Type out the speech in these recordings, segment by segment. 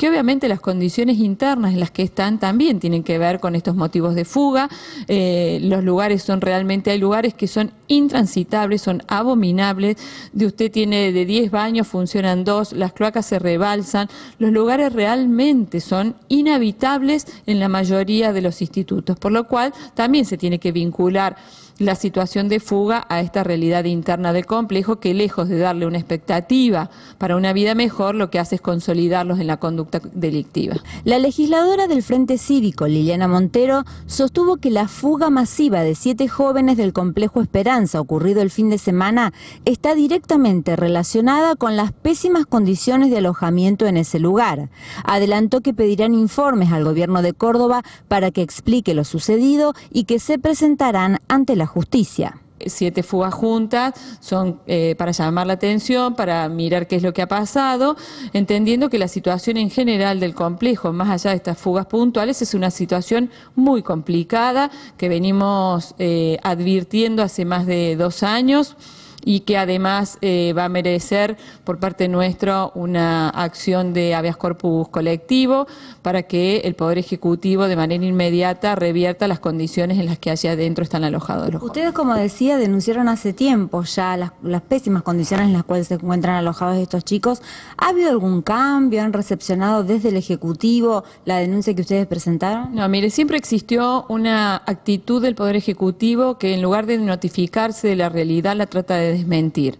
que obviamente las condiciones internas en las que están también tienen que ver con estos motivos de fuga. Eh, los lugares son realmente, hay lugares que son intransitables, son abominables. De usted tiene de 10 baños, funcionan dos, las cloacas se rebalsan. Los lugares realmente son inhabitables en la mayoría de los institutos, por lo cual también se tiene que vincular la situación de fuga a esta realidad interna del complejo que lejos de darle una expectativa para una vida mejor, lo que hace es consolidarlos en la conducta delictiva. La legisladora del Frente Cívico, Liliana Montero, sostuvo que la fuga masiva de siete jóvenes del complejo Esperanza ocurrido el fin de semana está directamente relacionada con las pésimas condiciones de alojamiento en ese lugar. Adelantó que pedirán informes al gobierno de Córdoba para que explique lo sucedido y que se presentarán ante la justicia siete fugas juntas, son eh, para llamar la atención, para mirar qué es lo que ha pasado, entendiendo que la situación en general del complejo, más allá de estas fugas puntuales, es una situación muy complicada que venimos eh, advirtiendo hace más de dos años y que además eh, va a merecer por parte nuestra una acción de habeas corpus colectivo para que el Poder Ejecutivo de manera inmediata revierta las condiciones en las que allá adentro están alojados Ustedes, como decía, denunciaron hace tiempo ya las, pésimas condiciones en las cuales se encuentran alojados estos chicos. ¿Ha habido algún cambio? ¿Han recepcionado desde el Ejecutivo la denuncia que ustedes presentaron? No, mire, siempre existió una actitud del Poder Ejecutivo que en lugar de notificarse de la realidad, la trata de desmentir.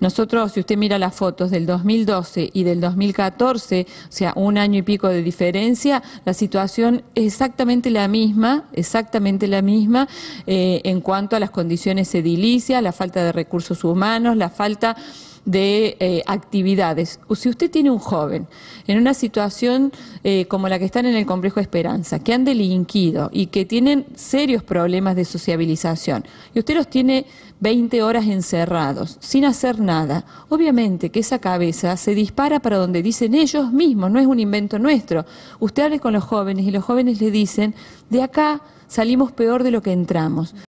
Nosotros, si usted mira las fotos del 2012 y del 2014, o sea, un año y pico de diferencia, la situación es exactamente la misma, exactamente la misma eh, en cuanto a las condiciones edilicias, la falta de recursos humanos, la falta de eh, actividades. si usted tiene un joven en una situación eh, como la que están en el complejo Esperanza, que han delinquido y que tienen serios problemas de sociabilización, y usted los tiene 20 horas encerrados, sin hacer nada, obviamente que esa cabeza se dispara para donde dicen ellos mismos, no es un invento nuestro. Usted habla con los jóvenes y los jóvenes le dicen, de acá salimos peor de lo que entramos.